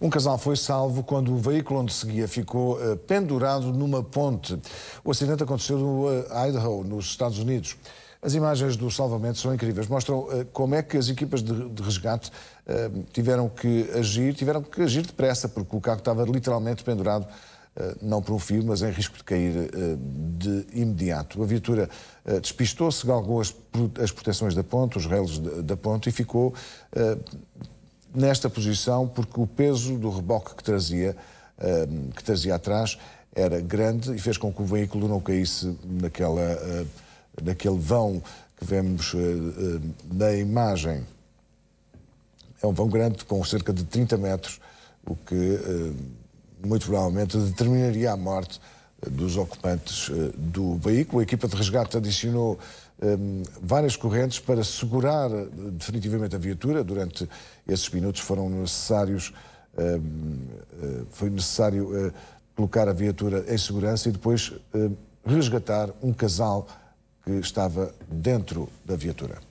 Um casal foi salvo quando o veículo onde seguia ficou eh, pendurado numa ponte. O acidente aconteceu no eh, Idaho, nos Estados Unidos. As imagens do salvamento são incríveis. Mostram uh, como é que as equipas de, de resgate uh, tiveram que agir, tiveram que agir depressa, porque o carro estava literalmente pendurado, uh, não por um fio, mas em risco de cair de imediato. A viatura despistou-se, galgou as, as proteções da ponte, os relos da ponte e ficou nesta posição porque o peso do reboque que trazia, ehm, que trazia atrás era grande e fez com que o veículo não caísse naquela, eh, naquele vão que vemos eh, eh, na imagem. É um vão grande com cerca de 30 metros, o que muito provavelmente determinaria a morte dos ocupantes eh, do veículo. A equipa de resgate adicionou ehm, várias correntes para segurar eh, definitivamente a viatura. Durante esses minutos foram necessários, ehm, eh, foi necessário colocar a viatura em segurança e depois ehm, resgatar um casal que estava dentro da viatura.